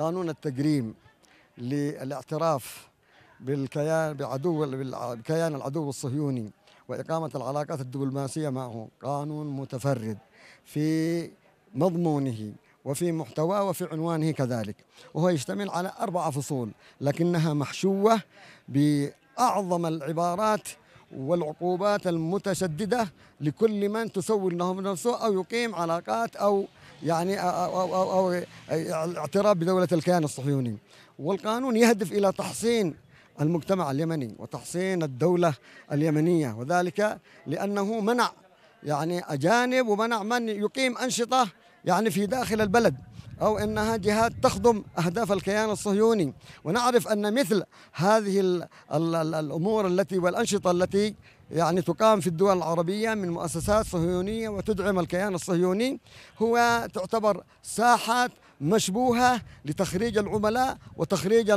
قانون التجريم للاعتراف بالكيان بعدو بالكيان العدو الصهيوني وإقامة العلاقات الدبلوماسية معه قانون متفرد في مضمونه وفي محتواه وفي عنوانه كذلك وهو يشتمل على أربع فصول لكنها محشوة بأعظم العبارات والعقوبات المتشددة لكل من تسول لهم نفسه أو يقيم علاقات أو يعني أو, أو, أو, اعتراف بدولة الكيان الصهيوني والقانون يهدف إلى تحصين المجتمع اليمني وتحصين الدولة اليمنية وذلك لأنه منع يعني أجانب ومنع من يقيم أنشطة يعني في داخل البلد أو أنها جهات تخدم أهداف الكيان الصهيوني ونعرف أن مثل هذه الأمور التي والأنشطة التي يعني تقام في الدول العربية من مؤسسات صهيونية وتدعم الكيان الصهيوني هو تعتبر ساحة مشبوهة لتخريج العملاء وتخريج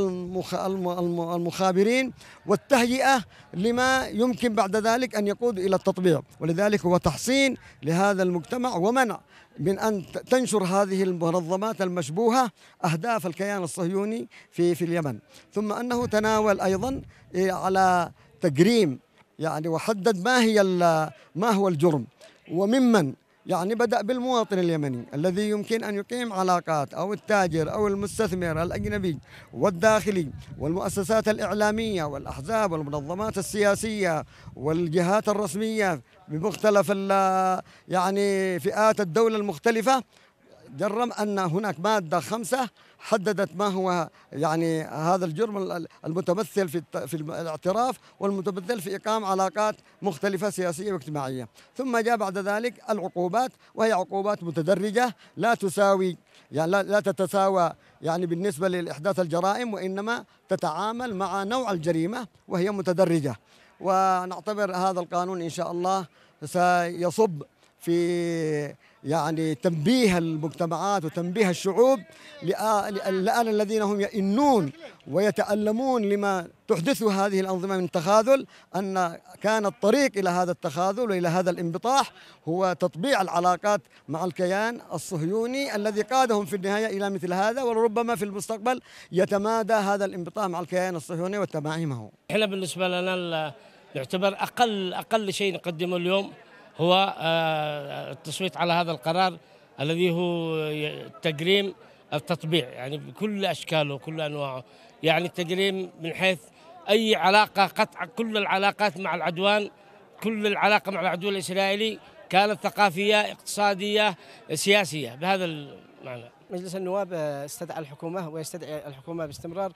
المخابرين والتهيئة لما يمكن بعد ذلك أن يقود إلى التطبيع ولذلك هو تحصين لهذا المجتمع ومنع من أن تنشر هذه المنظمات المشبوهة أهداف الكيان الصهيوني في, في اليمن ثم أنه تناول أيضا على تجريم يعني وحدد ما هي ما هو الجرم وممن يعني بدأ بالمواطن اليمني الذي يمكن أن يقيم علاقات أو التاجر أو المستثمر الأجنبي والداخلي والمؤسسات الإعلامية والأحزاب والمنظمات السياسية والجهات الرسمية بمختلف يعني فئات الدولة المختلفة جرم أن هناك مادة خمسة حددت ما هو يعني هذا الجرم المتمثل في في الاعتراف والمتمثل في اقام علاقات مختلفه سياسيه واجتماعيه، ثم جاء بعد ذلك العقوبات وهي عقوبات متدرجه لا تساوي يعني لا تتساوى يعني بالنسبه لاحداث الجرائم وانما تتعامل مع نوع الجريمه وهي متدرجه، ونعتبر هذا القانون ان شاء الله سيصب في يعني تنبيه المجتمعات وتنبيه الشعوب لأن الذين هم يئنون ويتألمون لما تحدثه هذه الأنظمة من تخاذل أن كان الطريق إلى هذا التخاذل وإلى هذا الانبطاح هو تطبيع العلاقات مع الكيان الصهيوني الذي قادهم في النهاية إلى مثل هذا ولربما في المستقبل يتمادى هذا الانبطاح مع الكيان الصهيوني وتماعمه. احنا بالنسبة لنا يعتبر أقل أقل شيء نقدمه اليوم هو آه، آه، التصويت على هذا القرار الذي هو آه، تجريم التطبيع يعني بكل اشكاله وكل انواعه يعني التجريم من حيث اي علاقه قطع كل العلاقات مع العدوان كل العلاقه مع العدو الاسرائيلي كانت ثقافيه اقتصاديه سياسيه بهذا المعنى مجلس النواب استدعى الحكومه ويستدعي الحكومه باستمرار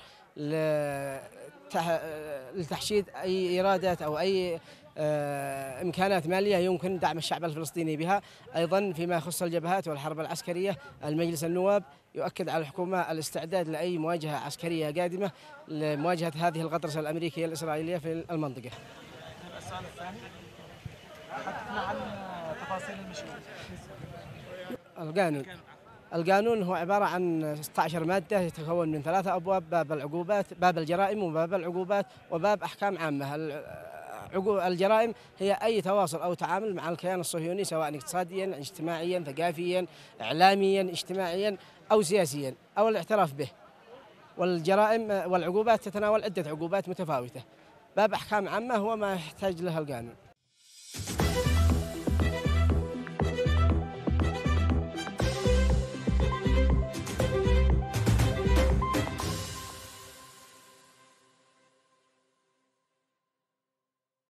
لتحشيد أي إيرادات أو أي آه، إمكانات مالية يمكن دعم الشعب الفلسطيني بها أيضا فيما يخص الجبهات والحرب العسكرية المجلس النواب يؤكد على الحكومة الاستعداد لأي مواجهة عسكرية قادمة لمواجهة هذه الغطرسة الأمريكية الإسرائيلية في المنطقة حدثنا عن تفاصيل القانون القانون هو عبارة عن 16 مادة يتكون من ثلاثة أبواب باب العقوبات باب الجرائم وباب العقوبات وباب أحكام عامة الجرائم هي أي تواصل أو تعامل مع الكيان الصهيوني سواء اقتصاديا اجتماعيا ثقافيا إعلاميا اجتماعيا أو سياسيا أو الاعتراف به والجرائم والعقوبات تتناول عدة عقوبات متفاوتة باب أحكام عامة هو ما يحتاج لها القانون